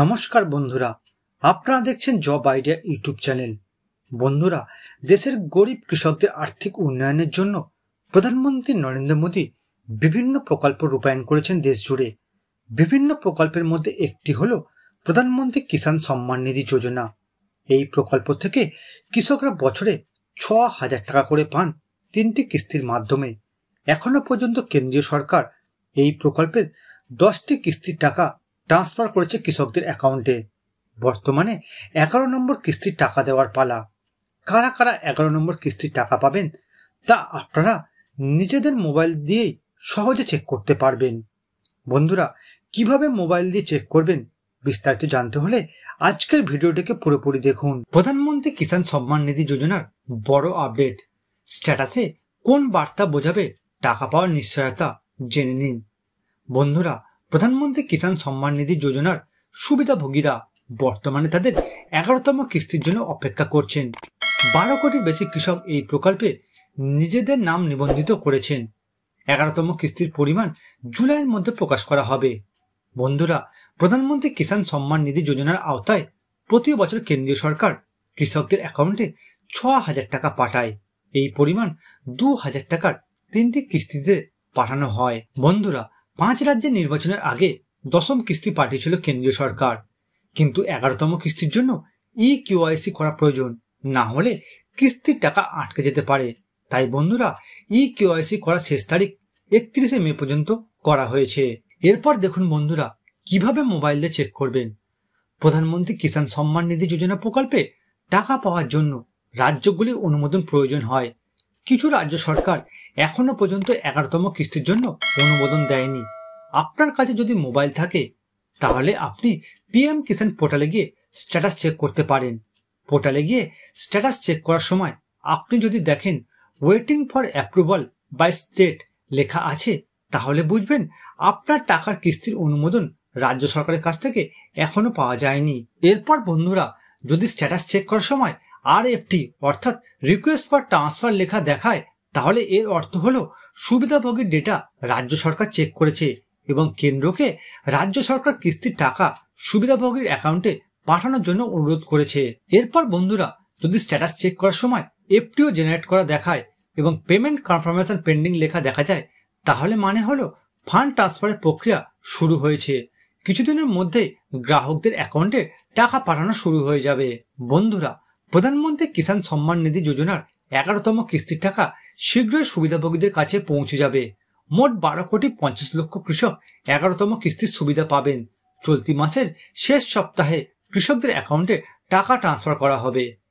নমস্কার বন্ধুরা আপনারা দেখছেন জব আইডিয়া ইউটিউব চ্যানেল বন্ধুরা দেশের গরিব কৃষকদের আর্থিক উন্নয়নের জন্য প্রধানমন্ত্রী নরেন্দ্র মোদী বিভিন্ন প্রকল্প রূপায়ণ করেছেন দেশ জুড়ে বিভিন্ন প্রকল্পের মধ্যে একটি হল প্রধানমন্ত্রী কিষাণ সম্মান নিধি যোজনা এই প্রকল্প থেকে কৃষকরা বছরে ছ হাজার টাকা করে পান তিনটি কিস্তির মাধ্যমে এখনো পর্যন্ত কেন্দ্রীয় সরকার এই প্রকল্পের দশটি কিস্তির টাকা ট্রান্সফার করেছে কৃষকদের অ্যাকাউন্টে বর্তমানে এগারো নম্বর কিস্তির টাকা দেওয়ার পালা কারা কারা এগারো নম্বর কিস্তির টাকা পাবেন তা আপনারা নিজেদের মোবাইল দিয়েই সহজে চেক করতে পারবেন বন্ধুরা কিভাবে মোবাইল দিয়ে চেক করবেন বিস্তারিত জানতে হলে আজকের ভিডিওটিকে পুরোপুরি দেখুন প্রধানমন্ত্রী কিষাণ সম্মান নিধি যোজনার বড় আপডেট স্ট্যাটাসে কোন বার্তা বোঝাবে টাকা পাওয়ার নিশ্চয়তা জেনে নিন বন্ধুরা প্রধানমন্ত্রী কিষাণ সম্মান নিধি যোজনার সুবিধাভোগীরা বর্তমানে তাদের এগারোতম কিস্তির জন্য অপেক্ষা করছেন বারো কোটির বেশি কৃষক এই প্রকল্পে নিজেদের নাম নিবন্ধিত করেছেন এগারোতম কিস্তির পরিমাণ জুলাইয়ের মধ্যে প্রকাশ করা হবে বন্ধুরা প্রধানমন্ত্রী কিষাণ সম্মান নিধি যোজনার আওতায় প্রতি বছর কেন্দ্রীয় সরকার কৃষকদের অ্যাকাউন্টে ছ হাজার টাকা পাঠায় এই পরিমাণ দু হাজার টাকার তিনটি কিস্তিতে পাঠানো হয় বন্ধুরা পাঁচ রাজ্যের নির্বাচনের আগে দশম কিস্তি পাঠিয়েছিল কেন্দ্রীয় সরকার কিন্তু এগারোতম কিস্তির জন্য ই e কিউআইসি করা প্রয়োজন না হলে কিস্তির টাকা আটকে যেতে পারে তাই বন্ধুরা ই e কেওয়াইসি করা শেষ তারিখ একত্রিশে মে পর্যন্ত করা হয়েছে এরপর দেখুন বন্ধুরা কিভাবে মোবাইল দিয়ে চেক করবেন প্রধানমন্ত্রী কিষাণ সম্মান নিধি যোজনা প্রকল্পে টাকা পাওয়ার জন্য রাজ্যগুলির অনুমোদন প্রয়োজন হয় কিছু রাজ্য সরকার এখনও পর্যন্ত এগারোতম কিস্তির জন্য অনুমোদন দেয়নি আপনার কাছে যদি মোবাইল থাকে তাহলে আপনি পিএম কিষাণ পোর্টালে গিয়ে স্ট্যাটাস চেক করতে পারেন পোর্টালে গিয়ে স্ট্যাটাস চেক করার সময় আপনি যদি দেখেন waiting for approval by state লেখা আছে তাহলে বুঝবেন আপনার টাকার কিস্তির অনুমোদন রাজ্য সরকারের কাছ থেকে এখনো পাওয়া যায়নি এরপর বন্ধুরা যদি স্ট্যাটাস চেক করার সময় আরএফটি অর্থাৎ রিকোয়েস্ট ফর ট্রান্সফার লেখা দেখায় তাহলে এর অর্থ হল সুবিধাভোগীর ডেটা রাজ্য সরকার চেক করেছে এবং কেন্দ্রকে রাজ্য সরকার কিস্তির টাকা সুবিধাভোগীর অ্যাকাউন্টে পাঠানোর জন্য অনুরোধ করেছে এরপর বন্ধুরা যদি স্ট্যাটাস চেক করার সময় এফটিও জেনারেট করা দেখায় এবং পেমেন্ট কনফার্মেশন পেন্ডিং লেখা দেখা যায় তাহলে মানে হলো ফান্ড ট্রান্সফারের প্রক্রিয়া শুরু হয়েছে কিছুদিনের মধ্যে গ্রাহকদের অ্যাকাউন্টে টাকা পাঠানো শুরু হয়ে যাবে বন্ধুরা প্রধানমন্ত্রী কিষাণ সম্মান নিধি যোজনার এগারোতম কিস্তির টাকা শীঘ্রই সুবিধাভোগীদের কাছে পৌঁছে যাবে মোট বারো কোটি পঞ্চাশ লক্ষ কৃষক এগারোতম কিস্তির সুবিধা পাবেন চলতি মাসের শেষ সপ্তাহে কৃষকদের অ্যাকাউন্টে টাকা ট্রান্সফার করা হবে